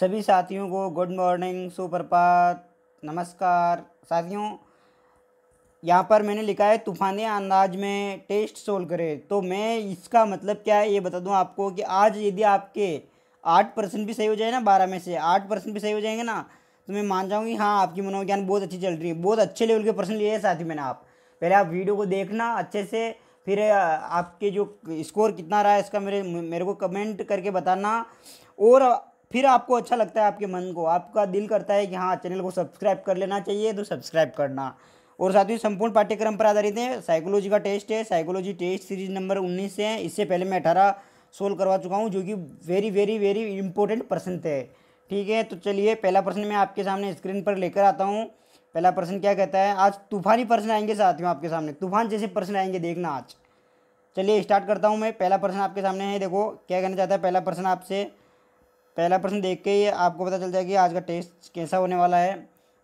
सभी साथियों को गुड मॉर्निंग सुप्रपात नमस्कार साथियों यहाँ पर मैंने लिखा है तूफानी अंदाज में टेस्ट सोल्व करें तो मैं इसका मतलब क्या है ये बता दूँ आपको कि आज यदि आपके आठ परसेंट भी सही हो जाए ना बारह में से आठ परसेंट भी सही हो जाएंगे ना तो मैं मान जाऊँगी हाँ आपकी मनोविज्ञान बहुत अच्छी चल रही है बहुत अच्छे लेवल के प्रश्न लिए हैं साथी मैंने आप पहले आप वीडियो को देखना अच्छे से फिर आपके जो स्कोर कितना रहा है इसका मेरे मेरे को कमेंट करके बताना और फिर आपको अच्छा लगता है आपके मन को आपका दिल करता है कि हाँ चैनल को सब्सक्राइब कर लेना चाहिए तो सब्सक्राइब करना और साथ ही संपूर्ण पाठ्यक्रम पर आधारित है साइकोलॉजी का टेस्ट है साइकोलॉजी टेस्ट सीरीज नंबर उन्नीस है इससे पहले मैं अठारह सोल्व करवा चुका हूँ जो कि वेरी वेरी वेरी इंपॉर्टेंट प्रश्न थे ठीक है तो चलिए पहला प्रश्न मैं आपके सामने स्क्रीन पर लेकर आता हूँ पहला प्रश्न क्या कहता है आज तूफानी प्रश्न आएंगे साथियों आपके सामने तूफान जैसे प्रश्न आएंगे देखना आज चलिए स्टार्ट करता हूँ मैं पहला प्रश्न आपके सामने है देखो क्या कहना चाहता है पहला प्रश्न आपसे पहला प्रश्न देख के ही आपको पता चल जाएगा कि आज का टेस्ट कैसा होने वाला है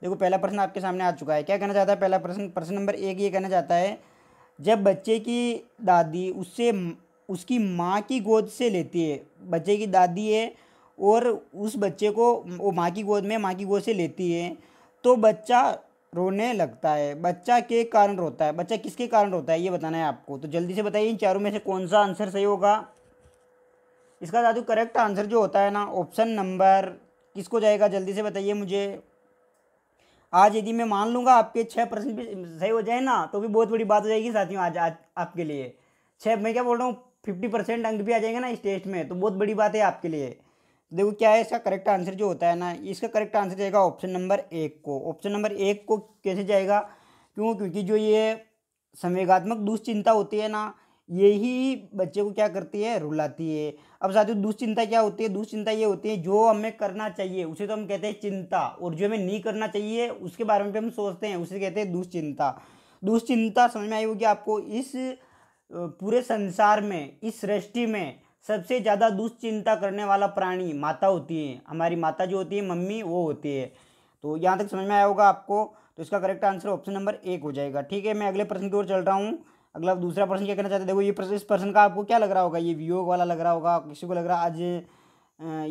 देखो पहला प्रश्न आपके सामने आ चुका है क्या कहना चाहता है पहला प्रश्न प्रश्न नंबर एक ये कहना चाहता है जब बच्चे की दादी उससे उसकी माँ की गोद से लेती है बच्चे की दादी है और उस बच्चे को वो माँ की गोद में माँ की गोद से लेती है तो बच्चा रोने लगता है बच्चा के कारण रोता है बच्चा किसके कारण रोता है ये बताना है आपको तो जल्दी से बताइए इन चारों में से कौन सा आंसर सही होगा इसका दादू करेक्ट आंसर जो होता है ना ऑप्शन नंबर किसको जाएगा जल्दी से बताइए मुझे आज यदि मैं मान लूँगा आपके छः परसेंट भी सही हो जाए ना तो भी बहुत बड़ी बात हो जाएगी साथियों आज आज आपके लिए छः मैं क्या बोल रहा हूँ फिफ्टी परसेंट अंक भी आ जाएंगे ना इस टेस्ट में तो बहुत बड़ी बात है आपके लिए देखो क्या है इसका करेक्ट आंसर जो होता है ना इसका करेक्ट आंसर जाएगा ऑप्शन नंबर एक को ऑप्शन नंबर एक को कैसे जाएगा क्यों क्योंकि जो ये संवेगात्मक दुश्चिंता होती है ना यही बच्चे को क्या करती है रुलाती है अब साथियों दुश्चिंता क्या होती है दुश्चिंता ये होती है जो हमें करना चाहिए उसे तो हम कहते हैं चिंता और जो हमें नहीं करना चाहिए उसके बारे में भी हम सोचते हैं उसे कहते हैं दुश्चिंता दुश्चिंता समझ में आई होगी आपको इस पूरे संसार में इस सृष्टि में सबसे ज़्यादा दुश्चिंता करने वाला प्राणी माता होती है हमारी माता जो होती है मम्मी वो होती है तो यहाँ तक समझ में आया होगा आपको तो इसका करेक्ट आंसर ऑप्शन नंबर एक हो जाएगा ठीक है मैं अगले प्रश्न की ओर चल रहा हूँ अगला दूसरा पर्सन क्या कहना चाहते हैं देखो ये इस पर्सन का आपको क्या लग रहा होगा ये वियोग वाला लग रहा होगा किसी को लग रहा आज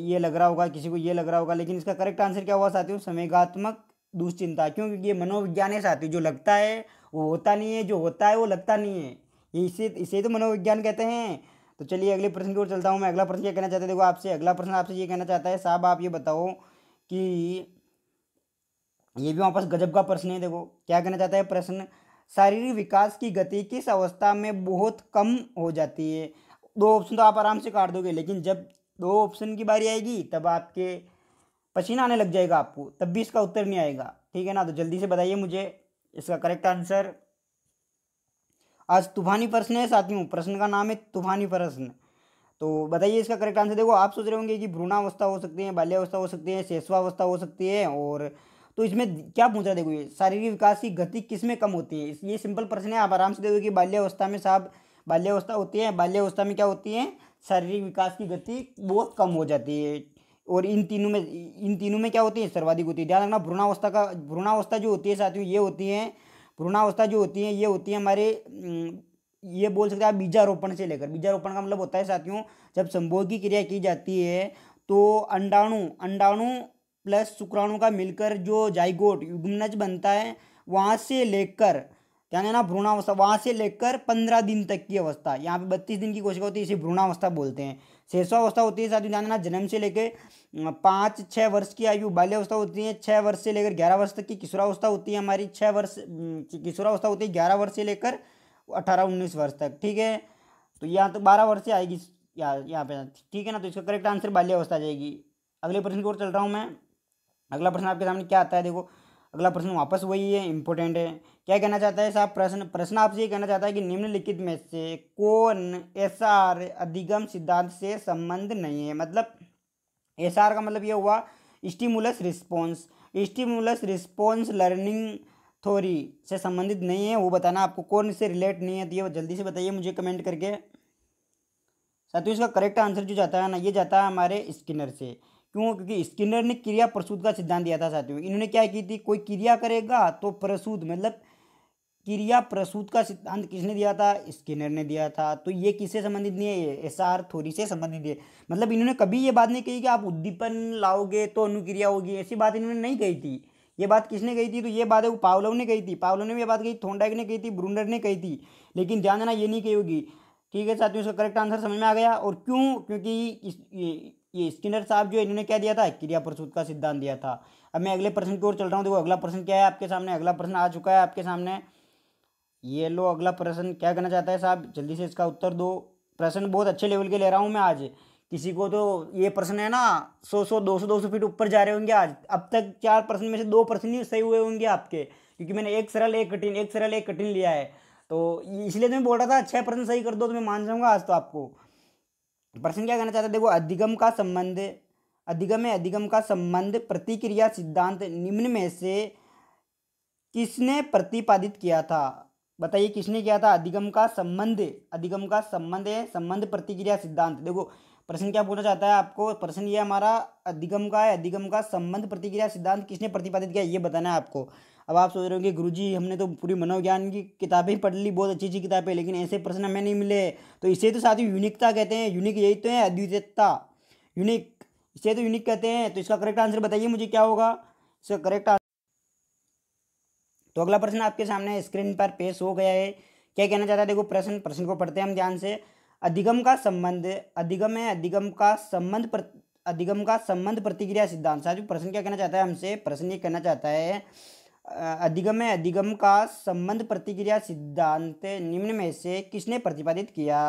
ये लग रहा होगा किसी को ये लग रहा होगा लेकिन इसका करेक्ट आंसर क्या हुआ साथियों समयगात्मक दुश्चिंता क्योंकि ये मनोविज्ञान है साथियों जो लगता है वो होता नहीं है जो होता है वो लगता नहीं है ये इसे इसे तो मनोविज्ञान कहते हैं तो चलिए अगले प्रश्न की ओर चलता हूँ मैं अगला प्रश्न क्या कहना चाहता है देखो आपसे अगला प्रश्न आपसे ये कहना चाहता है साहब आप ये बताओ कि ये भी वहाँ पास गजब का प्रश्न है देखो क्या कहना चाहता है प्रश्न शारीरिक विकास की गति किस अवस्था में बहुत कम हो जाती है दो ऑप्शन तो आप आराम से काट दोगे लेकिन जब दो ऑप्शन की बारी आएगी तब आपके पसीना आने लग जाएगा आपको तब भी इसका उत्तर नहीं आएगा ठीक है ना तो जल्दी से बताइए मुझे इसका करेक्ट आंसर आज तूफानी प्रश्न है साथियों प्रश्न का नाम है तूफानी प्रश्न तो बताइए इसका करेक्ट आंसर देखो आप सोच रहे होंगे कि भ्रूणावस्था हो सकती है बाल्यावस्था हो सकती है शेषवावस्था हो सकती है और तो इसमें क्या पूछा देखो शारीरिक विकास की गति किस में कम होती है ये सिंपल प्रश्न है आप आराम से देखो कि बाल्यावस्था में साहब बाल्यावस्था होती है बाल्यावस्था में क्या होती है शारीरिक विकास की गति बहुत कम हो जाती है और इन तीनों में इन तीनों में क्या होती है सर्वाधिक होती है ध्यान रखना भ्रूणावस्था का भ्रूणावस्था जो होती है साथियों ये होती है भ्रूणावस्था जो होती है ये होती है हमारे ये बोल सकते हैं आप बीजारोपण से लेकर बीजारोपण का मतलब होता है साथियों जब संभोग की क्रिया की जाती है तो अंडाणु अंडाणु प्लस शुक्राणु का मिलकर जो जाइगोट युग्मनज बनता है वहाँ से लेकर क्या है ना भ्रूणावस्था वहाँ से लेकर पंद्रह दिन तक की अवस्था यहाँ पे बत्तीस दिन की कोशिका होती है इसे भ्रूणावस्था बोलते हैं शेषावस्था होती है साथियों ही देना जन्म से लेकर पाँच छः वर्ष की आयु बाल्यावस्था होती है छः वर्ष से लेकर ग्यारह वर्ष तक की किशोरावस्था होती है हमारी छः वर्ष किशोरावस्था होती है ग्यारह वर्ष से लेकर अठारह उन्नीस वर्ष तक ठीक है तो यहाँ तो बारह वर्ष से आएगी यहाँ यहाँ पे ठीक है ना तो इसका करेक्ट आंसर बाल्यावस्था आ जाएगी अगले प्रश्न की ओर चल रहा हूँ मैं अगला प्रश्न आपके सामने क्या आता है देखो अगला प्रश्न वापस वही है इंपॉर्टेंट है क्या कहना चाहता है साहब प्रश्न प्रश्न आपसे ये कहना चाहता है कि निम्नलिखित में से कौन एस आर अधिगम सिद्धांत से संबंध नहीं है मतलब एस आर का मतलब ये हुआ stimulus response stimulus response learning theory से संबंधित नहीं है वो बताना आपको कौन इससे रिलेट नहीं है तो ये जल्दी से बताइए मुझे कमेंट करके ही इसका करेक्ट आंसर जो जाता है ना ये जाता है हमारे स्किनर से क्यों क्योंकि स्किनर ने क्रिया प्रसूद का सिद्धांत दिया था साथियों इन्होंने क्या की थी कोई क्रिया करेगा तो प्रसूद मतलब क्रिया प्रसूत का सिद्धांत किसने दिया था स्किनर ने दिया था तो ये किससे संबंधित नहीं है एस आर थोरी से संबंधित है मतलब इन्होंने कभी ये बात नहीं कही कि आप उद्दीपन लाओगे तो अनुक्रिया होगी ऐसी बात इन्होंने नहीं कही थी ये बात किसने कही थी तो ये बात है वो पावलव ने कही थी पावलव ने भी ये बात कही थोंडाइक ने कही थी ब्रूनर ने कही थी लेकिन ध्यान देना ये नहीं कही होगी ठीक है साथियों इसका करेक्ट आंसर समझ में आ गया और क्यों क्योंकि ये स्किनर साहब जो इन्होंने क्या दिया था क्रिया प्रसूत का सिद्धांत दिया था अब मैं अगले प्रश्न की ओर चल रहा हूँ देखो अगला प्रश्न क्या है आपके सामने अगला प्रश्न आ चुका है आपके सामने ये लो अगला प्रश्न क्या करना चाहता है साहब जल्दी से इसका उत्तर दो प्रश्न बहुत अच्छे लेवल के ले रहा हूँ मैं आज किसी को तो ये प्रश्न है ना सौ सौ दो सौ दो सौ फीट ऊपर जा रहे होंगे आज अब तक चार प्रश्न में से दो प्रश्न ही सही हुए होंगे आपके क्योंकि मैंने एक सरल एक कठिन एक सरल एक कठिन लिया है तो इसलिए तो मैं बोल रहा था अच्छा प्रश्न सही कर दो तो मैं मान जाऊँगा आज तो आपको प्रश्न क्या कहना चाहता है देखो अधिगम का संबंध अधिगम है अधिगम का संबंध प्रतिक्रिया सिद्धांत निम्न में से किसने प्रतिपादित किया था बताइए किसने किया था अधिगम का संबंध अधिगम का संबंध है संबंध प्रतिक्रिया सिद्धांत देखो प्रश्न क्या पूछना चाहता है आपको प्रश्न ये हमारा अधिगम का है अधिगम का संबंध प्रतिक्रिया सिद्धांत किसने प्रतिपादित किया ये बताना है आपको अब आप सोच रहे हो कि जी हमने तो पूरी मनोविज्ञान की किताबें पढ़ ली बहुत अच्छी अच्छी किताबें लेकिन ऐसे प्रश्न हमें नहीं मिले तो इसे तो ही यूनिकता कहते हैं यूनिक यही तो है अद्वितीयता यूनिक इसे तो यूनिक कहते हैं तो इसका करेक्ट आंसर बताइए मुझे क्या होगा इसका करेक्ट आंसर तो अगला प्रश्न आपके सामने स्क्रीन पर पेश हो गया है क्या कहना चाहता है देखो प्रश्न प्रश्न को पढ़ते हैं हम ध्यान से अधिगम का संबंध अधिगम है अधिगम का संबंध अधिगम का संबंध प्रतिक्रिया सिद्धांत साथ प्रश्न क्या कहना चाहता है हमसे प्रश्न ये कहना चाहता है अधिगम अधिगम का संबंध प्रतिक्रिया सिद्धांत निम्न में से किसने प्रतिपादित किया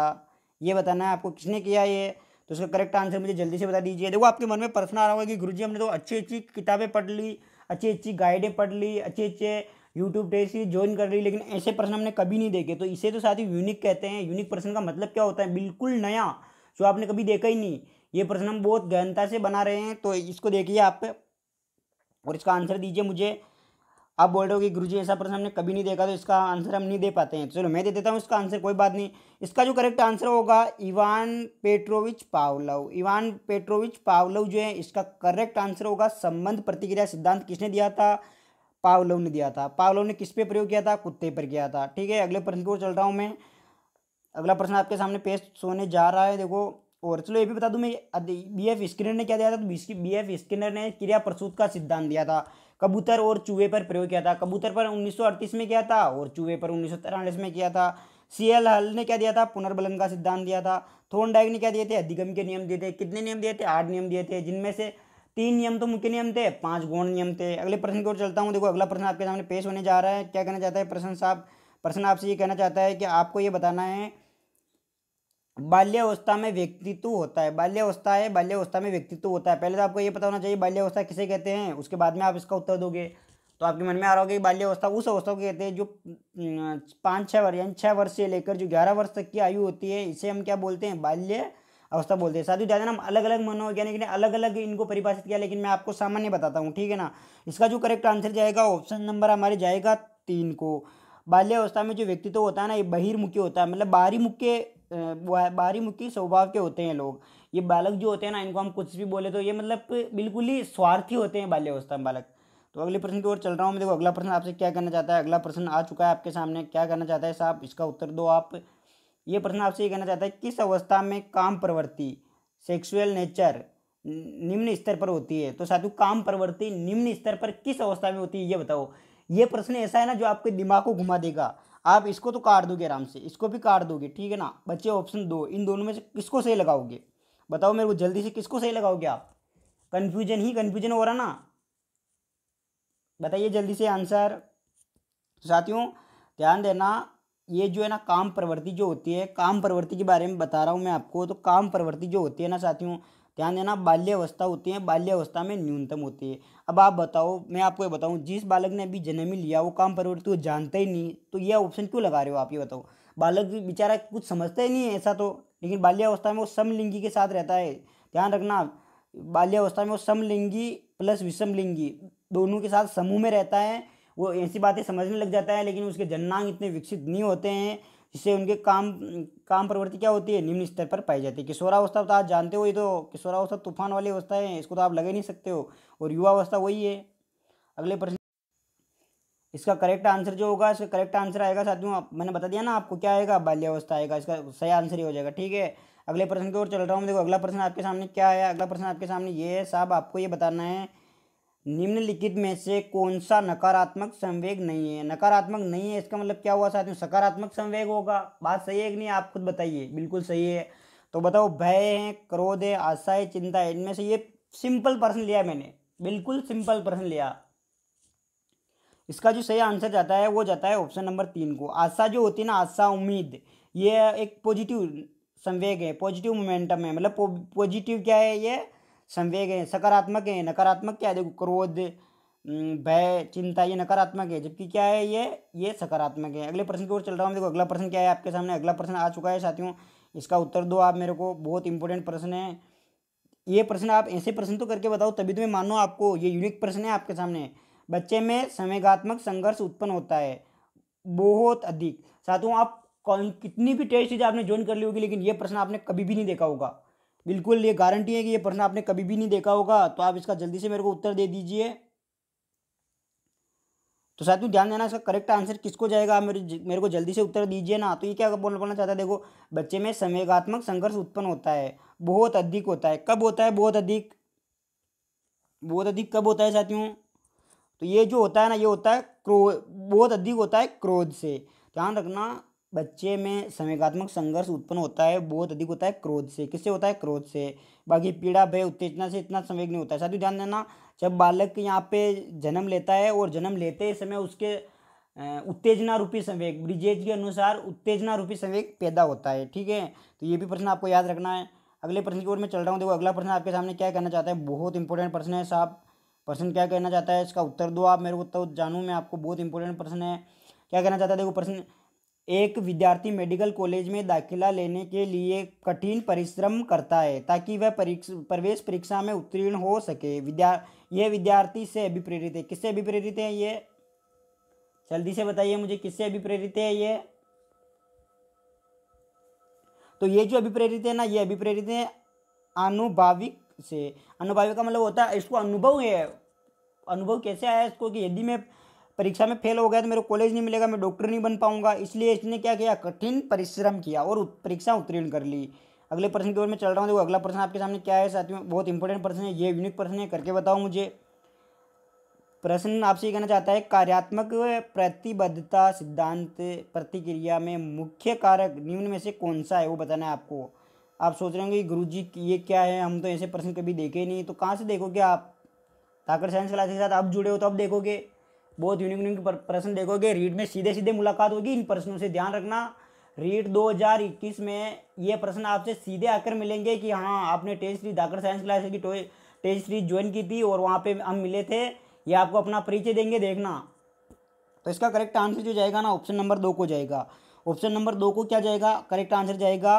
ये बताना है आपको किसने किया ये तो उसका करेक्ट आंसर मुझे जल्दी से बता दीजिए देखो आपके मन में प्रश्न आ रहा होगा कि गुरु जी हमने तो अच्छी अच्छी किताबें पढ़ ली अच्छी अच्छी गाइडें पढ़ ली अच्छे अच्छे यूट्यूब टेस्ट ज्वाइन कर ली लेकिन ऐसे प्रश्न हमने कभी नहीं देखे तो इसे तो साथ ही यूनिक कहते हैं यूनिक प्रश्न का मतलब क्या होता है बिल्कुल नया जो आपने कभी देखा ही नहीं ये प्रश्न हम बहुत गहनता से बना रहे हैं तो इसको देखिए आप और इसका आंसर दीजिए मुझे आप बोल रहे हो कि गुरु ऐसा प्रश्न हमने कभी नहीं देखा तो इसका आंसर हम नहीं दे पाते हैं चलो मैं दे देता हूँ इसका आंसर कोई बात नहीं इसका जो करेक्ट आंसर होगा Ivan Petrovich Pavlov Ivan Petrovich Pavlov जो है इसका करेक्ट आंसर होगा संबंध प्रतिक्रिया सिद्धांत किसने दिया था पावलव ने दिया था पावलव ने किस पे प्रयोग किया था कुत्ते पर किया था ठीक है अगले प्रश्न की ओर चल रहा हूँ मैं अगला प्रश्न आपके सामने पेश सोने जा रहा है देखो और चलो ये भी बता दूं मैं बी एफ स्किनर ने क्या दिया था तो बी एफ स्किनर ने क्रिया प्रसूत का सिद्धांत दिया था कबूतर और चूहे पर प्रयोग किया था कबूतर पर उन्नीस में किया था और चूहे पर उन्नीस में किया था सी एल हल ने क्या दिया था पुनर्बलन का सिद्धांत दिया था थोर्नडाइक ने क्या दिए थे अधिगम के नियम दिए थे कितने नियम दिए थे आठ नियम दिए थे जिनमें से तीन नियम तो मुख्य नियम थे पांच गौण नियम थे अगले प्रश्न की ओर चलता हूँ देखो अगला प्रश्न आपके सामने पेश होने जा रहा है क्या कहना चाहता है प्रश्न साहब प्रश्न आपसे ये कहना चाहता है कि आपको ये बताना है बाल्यावस्था में व्यक्तित्व होता है बाल्यावस्था है बाल्यावस्था में व्यक्तित्व होता है पहले तो आपको ये पता होना चाहिए बाल्यावस्था किसे कहते हैं उसके बाद में आप इसका उत्तर दोगे तो आपके मन में आ रहा होगा कि बाल्यावस्था उस अवस्था को कहते हैं जो पाँच छः वर्ष यानी छः वर्ष से लेकर जो ग्यारह वर्ष तक की आयु होती है इसे हम क्या बोलते हैं बाल्य अवस्था बोलते हैं साथ ही ज़्यादा हम अलग अलग मनोवैज्ञानिक ने अलग अलग इनको परिभाषित किया लेकिन मैं आपको सामान्य बताता हूँ ठीक है ना इसका जो करेक्ट आंसर जाएगा ऑप्शन नंबर हमारे जाएगा तीन को बाल्यावस्था में जो व्यक्तित्व होता है ना ये बहिर्मुखी होता है मतलब बाहरी मुख्य बारी मुक्ति स्वभाव के होते हैं लोग ये बालक जो होते हैं ना इनको हम कुछ भी बोले तो ये मतलब बिल्कुल ही स्वार्थी होते हैं बाल्यावस्था में बालक तो अगले प्रश्न की ओर चल रहा हूँ मैं देखो अगला प्रश्न आपसे क्या करना चाहता है अगला प्रश्न आ चुका है आपके सामने क्या करना चाहता है साहब इसका उत्तर दो आप ये प्रश्न आपसे ये कहना चाहता है किस अवस्था में काम प्रवृत्ति सेक्सुअल नेचर निम्न स्तर पर होती है तो साधु काम प्रवृत्ति निम्न स्तर पर किस अवस्था में होती है ये बताओ ये प्रश्न ऐसा है ना जो आपके दिमाग को घुमा देगा आप इसको तो काट दोगे आराम से इसको भी काट दोगे ठीक है ना बच्चे ऑप्शन दो इन दोनों में से किसको सही लगाओगे बताओ मेरे को जल्दी से किसको सही लगाओगे आप कन्फ्यूजन ही कन्फ्यूजन हो रहा ना बताइए जल्दी से आंसर तो साथियों ध्यान देना ये जो है ना काम प्रवृत्ति जो होती है काम प्रवृत्ति के बारे में बता रहा हूँ मैं आपको तो काम प्रवृत्ति जो होती है ना साथियों ध्यान देना बाल्यावस्था होती है बाल्यावस्था में न्यूनतम होती है अब आप बताओ मैं आपको ये बताऊँ जिस बालक ने अभी जन्म ही लिया वो काम परिवर्तित वो जानता ही नहीं तो ये ऑप्शन क्यों लगा रहे हो आप ये बताओ बालक बेचारा कुछ समझता ही नहीं है ऐसा तो लेकिन बाल्यावस्था में वो समलिंगी के साथ रहता है ध्यान रखना बाल्यावस्था में वो समलिंगी प्लस विषमलिंगी दोनों के साथ समूह में रहता है वो ऐसी बातें समझने लग जाता है लेकिन उसके जननांग इतने विकसित नहीं होते हैं जिससे उनके काम काम प्रवृत्ति क्या होती है निम्न स्तर पर पाई जाती है किशोरावस्था तो आप जानते हो ये तो किशोरावस्था तूफान वाली अवस्था है इसको तो आप लगे नहीं सकते हो और युवावस्था वही है अगले प्रश्न इसका करेक्ट आंसर जो होगा इसका करेक्ट आंसर आएगा साथियों मैंने बता दिया ना आपको क्या आएगा बाल्यावस्था आएगा इसका सही आंसर ही हो जाएगा ठीक है अगले प्रश्न की ओर चल रहा हूँ देखो अगला प्रश्न आपके सामने क्या है अगला प्रश्न आपके सामने ये है साहब आपको ये बताना है निम्नलिखित में से कौन सा नकारात्मक संवेग नहीं है नकारात्मक नहीं है इसका मतलब क्या हुआ साथियों सकारात्मक संवेग होगा बात सही है कि नहीं आप खुद बताइए बिल्कुल सही है तो बताओ भय है क्रोध है आशा है चिंता है इनमें से ये सिंपल प्रश्न लिया मैंने बिल्कुल सिंपल प्रश्न लिया इसका जो सही आंसर जाता है वो जाता है ऑप्शन नंबर तीन को आशा जो होती है ना आशा उम्मीद ये एक पॉजिटिव संवेग है पॉजिटिव मोमेंटम है मतलब पॉजिटिव क्या है ये संवेग है सकारात्मक है नकारात्मक क्या है देखो क्रोध भय चिंता ये नकारात्मक है जबकि क्या है ये ये सकारात्मक है अगले प्रश्न की ओर चल रहा हूँ देखो अगला प्रश्न क्या है आपके सामने अगला प्रश्न आ चुका है साथियों इसका उत्तर दो आप मेरे को बहुत इंपॉर्टेंट प्रश्न है ये प्रश्न आप ऐसे प्रश्न तो करके बताओ तभी तो मैं मानो आपको ये यूनिक प्रश्न है आपके सामने बच्चे में संवेगात्मक संघर्ष उत्पन्न होता है बहुत अधिक साथियों आप कौन कितनी भी टेस्ट चीज़ आपने ज्वाइन कर ली होगी लेकिन ये प्रश्न आपने कभी भी नहीं देखा होगा बिल्कुल ये गारंटी है कि ये प्रश्न आपने कभी भी नहीं देखा होगा तो आप इसका जल्दी से मेरे को उत्तर दे दीजिए तो साथियों ध्यान देना इसका करेक्ट आंसर किसको जाएगा आप मेरे मेरे को जल्दी से उत्तर दीजिए ना तो ये क्या बोलना बोलना चाहता है देखो बच्चे में संवेगात्मक संघर्ष उत्पन्न होता है बहुत अधिक होता है कब होता है बहुत अधिक बहुत अधिक कब होता है साथियों तो ये जो होता है ना ये होता है क्रो बहुत अधिक होता है क्रोध से ध्यान रखना बच्चे में संवेगात्मक संघर्ष उत्पन्न होता है बहुत अधिक होता है क्रोध से किससे होता है क्रोध से बाकी पीड़ा भय उत्तेजना से इतना संवेग नहीं होता है साथ ही ध्यान देना जब बालक यहाँ पे जन्म लेता है और जन्म लेते समय उसके उत्तेजना रूपी संवेग ब्रिजेज के अनुसार उत्तेजना रूपी संवेग पैदा होता है ठीक है तो ये भी प्रश्न आपको याद रखना है अगले प्रश्न की ओर मैं चल रहा हूँ देखो अगला प्रश्न आपके सामने क्या कहना चाहता है बहुत इंपॉर्टेंट प्रश्न है साहब प्रश्न क्या कहना चाहता है इसका उत्तर दो आप मेरे को तो जानूँ मैं आपको बहुत इंपॉर्टेंट प्रश्न है क्या कहना चाहता है देखो प्रश्न एक विद्यार्थी मेडिकल कॉलेज में दाखिला लेने के लिए कठिन परिश्रम करता है ताकि वह प्रवेश परीक्षा में उत्तीर्ण हो सके विद्या ये विद्यार्थी से अभिप्रेरित है किससे अभिप्रेरित है ये जल्दी से बताइए मुझे किससे अभिप्रेरित है ये तो ये जो अभिप्रेरित है ना ये अभिप्रेरित है अनुभाविक से अनुभाविक का मतलब होता है इसको अनुभव है अनुभव कैसे आया इसको कि यदि मैं परीक्षा में फेल हो गया तो मेरे कॉलेज नहीं मिलेगा मैं डॉक्टर नहीं बन पाऊंगा इसलिए इसने क्या किया कठिन परिश्रम किया और परीक्षा उत्तीर्ण कर ली अगले प्रश्न की ओर मैं चल रहा हूँ देखो अगला प्रश्न आपके सामने क्या है साथियों में बहुत इंपॉर्टेंट प्रश्न है ये यूनिक प्रश्न है करके बताओ मुझे प्रश्न आपसे ये कहना चाहता है कार्यात्मक प्रतिबद्धता सिद्धांत प्रतिक्रिया में मुख्य कारक निम्न में से कौन सा है वो बताना है आपको आप सोच रहे होंगे गुरु जी ये क्या है हम तो ऐसे प्रश्न कभी देखे नहीं तो कहाँ से देखोगे आप ठाकर साइंस क्लास के साथ आप जुड़े हो तो आप देखोगे बहुत यूनिक यूनिक प्रश्न देखोगे रीट में सीधे सीधे मुलाकात होगी इन प्रश्नों से ध्यान रखना रीट 2021 में ये प्रश्न आपसे सीधे आकर मिलेंगे कि हाँ आपने टेस्ट सीरीज दाकर साइंस क्लास की टेस्ट सीरीज ज्वाइन की थी और वहाँ पे हम मिले थे ये आपको अपना परिचय देंगे देखना तो इसका करेक्ट आंसर जो जाएगा ना ऑप्शन नंबर दो को जाएगा ऑप्शन नंबर दो को क्या जाएगा करेक्ट आंसर जाएगा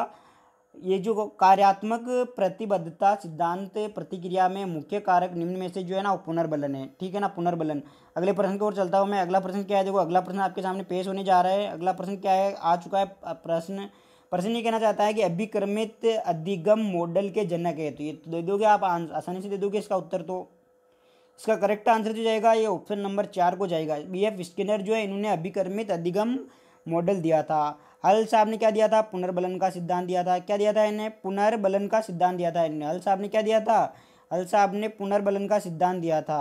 ये जो कार्यात्मक प्रतिबद्धता सिद्धांत प्रतिक्रिया में मुख्य कारक निम्न में से जो है ना वो पुनर्बलन है ठीक है ना पुनर्बलन अगले प्रश्न की ओर चलता हूँ मैं अगला प्रश्न क्या है देखो अगला प्रश्न आपके सामने पेश होने जा रहा है अगला प्रश्न क्या है आ चुका है प्रश्न प्रश्न ये कहना चाहता है कि अभिक्रमित अधिगम मॉडल के जनक है तो ये तो दे दोगे आप आसानी से दे दोगे इसका उत्तर तो इसका करेक्ट आंसर जो जाएगा ये ऑप्शन नंबर चार को जाएगा बी एफ स्किनर जो है इन्होंने अभिक्रमित अधिगम मॉडल दिया था हल साहब ने क्या दिया था पुनर्बलन का सिद्धांत दिया था क्या दिया था इन्हें पुनर्बलन का सिद्धांत दिया था इन्हें हल साहब ने क्या दिया था हल साहब ने पुनर्बलन का सिद्धांत दिया था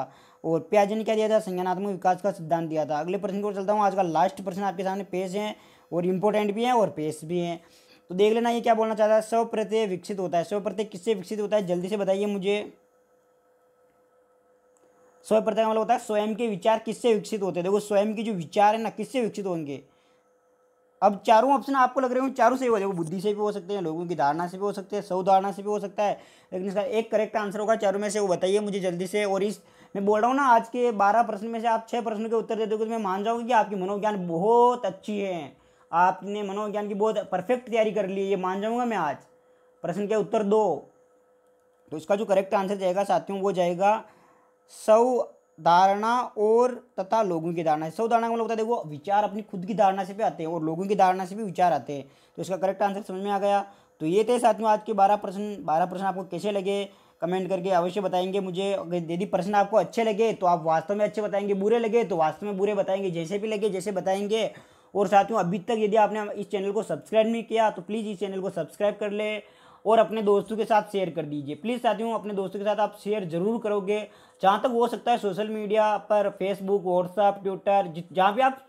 और प्याजी ने क्या दिया था संज्ञानात्मक विकास का सिद्धांत दिया था अगले प्रश्न को चलता हूँ आज का लास्ट प्रश्न आपके सामने पेश है और इम्पोर्टेंट भी है और पेश भी है तो देख लेना ये क्या बोलना चाहता है स्व प्रत्यय विकसित होता है स्व प्रत्यय किससे विकसित होता है जल्दी से बताइए मुझे स्व प्रत्यय का मतलब होता है स्वयं के विचार किससे विकसित होते हैं देखो स्वयं के जो विचार है ना किससे विकसित होंगे अब चारों ऑप्शन आपको लग रहे हो चारों से हो जाएगा बुद्धि से भी हो सकते हैं लोगों की धारणा से भी हो सकते हैं सौ धारणा से भी हो सकता है लेकिन इसका एक करेक्ट आंसर होगा चारों में से वो बताइए मुझे जल्दी से और इस मैं बोल रहा हूँ ना आज के बारह प्रश्न में से आप छः प्रश्न के उत्तर दे दोगे तो मैं मान जाऊँगी कि आपकी मनोज्ञान बहुत अच्छी है आपने मनोविज्ञान की बहुत परफेक्ट तैयारी कर ली है ये मान जाऊँगा मैं आज प्रश्न के उत्तर दो तो इसका जो करेक्ट आंसर जाएगा साथियों वो जाएगा सौ धारणा और तथा लोगों की धारणा सौ धारणा का मतलब होता है देखो विचार अपनी खुद की धारणा से भी आते हैं और लोगों की धारणा से भी विचार आते हैं तो इसका करेक्ट आंसर समझ में आ गया तो ये थे साथियों आज के बारह प्रश्न बारह प्रश्न आपको कैसे लगे कमेंट करके अवश्य बताएंगे मुझे यदि प्रश्न आपको अच्छे लगे तो आप वास्तव में अच्छे बताएंगे बुरे लगे तो वास्तव में बुरे बताएंगे जैसे भी लगे जैसे बताएंगे और साथियों अभी तक यदि आपने इस चैनल को सब्सक्राइब नहीं किया तो प्लीज़ इस चैनल को सब्सक्राइब कर ले और अपने दोस्तों के साथ शेयर कर दीजिए प्लीज़ साथियों अपने दोस्तों के साथ आप शेयर ज़रूर करोगे जहाँ तक हो सकता है सोशल मीडिया पर फेसबुक व्हाट्सअप ट्विटर जहाँ भी आप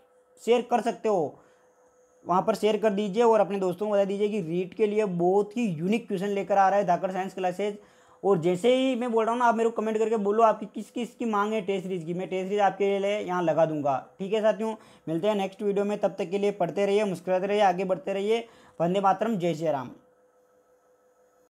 शेयर कर सकते हो वहाँ पर शेयर कर दीजिए और अपने दोस्तों को बता दीजिए कि रीट के लिए बहुत ही यूनिक क्वेश्चन लेकर आ रहा है धाकड़ साइंस क्लासेज और जैसे ही मैं बोल रहा हूँ ना आप मेरे को कमेंट करके बोलो आपकी किस किस की मांग है टेस्ट सीरीज की मैं टेस्ट सीरीज आपके लिए यहाँ लगा दूंगा ठीक है साथियों मिलते हैं नेक्स्ट वीडियो में तब तक के लिए पढ़ते रहिए मुस्कुराते रहिए आगे बढ़ते रहिए वंदे मातरम जय श्री राम